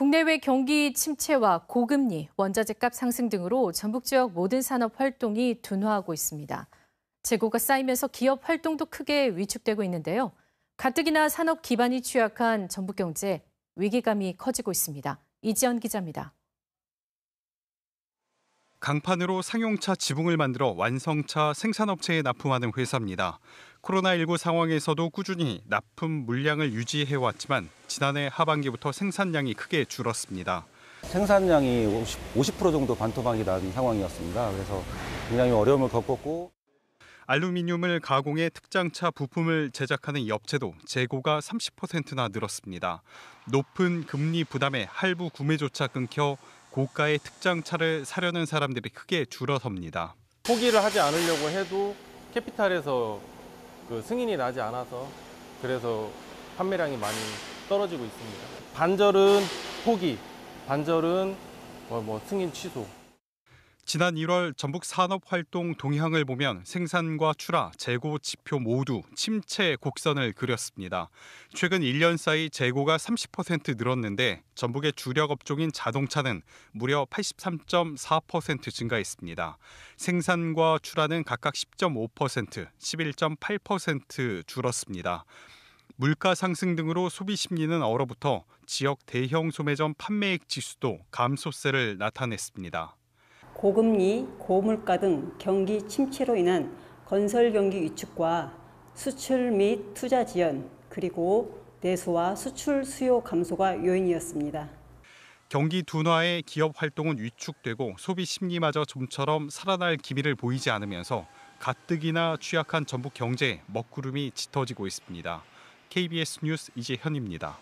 국내외 경기 침체와 고금리, 원자재값 상승 등으로 전북 지역 모든 산업 활동이 둔화하고 있습니다. 재고가 쌓이면서 기업 활동도 크게 위축되고 있는데요. 가뜩이나 산업 기반이 취약한 전북 경제 위기감이 커지고 있습니다. 이지연 기자입니다. 강판으로 상용차 지붕을 만들어 완성차 생산업체에 납품하는 회사입니다. 코로나19 상황에서도 꾸준히 납품 물량을 유지해왔지만 지난해 하반기부터 생산량이 크게 줄었습니다. 생산량이 50, 50% 정도 반토막이 난 상황이었습니다. 그래서 굉장히 어려움을 겪었고 알루미늄을 가공해 특장차 부품을 제작하는 업체도 재고가 30%나 늘었습니다. 높은 금리 부담에 할부 구매조차 끊겨 고가의 특장차를 사려는 사람들이 크게 줄어섭니다. 포기를 하지 않으려고 해도 캐피탈에서 그 승인이 나지 않아서 그래서 판매량이 많이 떨어지고 있습니다. 반절은 포기, 반절은 뭐, 뭐 승인 취소. 지난 1월 전북 산업활동 동향을 보면 생산과 출하, 재고 지표 모두 침체 곡선을 그렸습니다. 최근 1년 사이 재고가 30% 늘었는데 전북의 주력 업종인 자동차는 무려 83.4% 증가했습니다. 생산과 출하는 각각 10.5%, 11.8% 줄었습니다. 물가 상승 등으로 소비 심리는 얼어붙어 지역 대형 소매점 판매액 지수도 감소세를 나타냈습니다. 고금리, 고물가 등 경기 침체로 인한 건설 경기 위축과 수출 및 투자 지연, 그리고 내수와 수출 수요 감소가 요인이었습니다. 경기 둔화에 기업 활동은 위축되고 소비 심리마저 좀처럼 살아날 기미를 보이지 않으면서 가뜩이나 취약한 전북 경제 먹구름이 짙어지고 있습니다. KBS 뉴스 이재현입니다.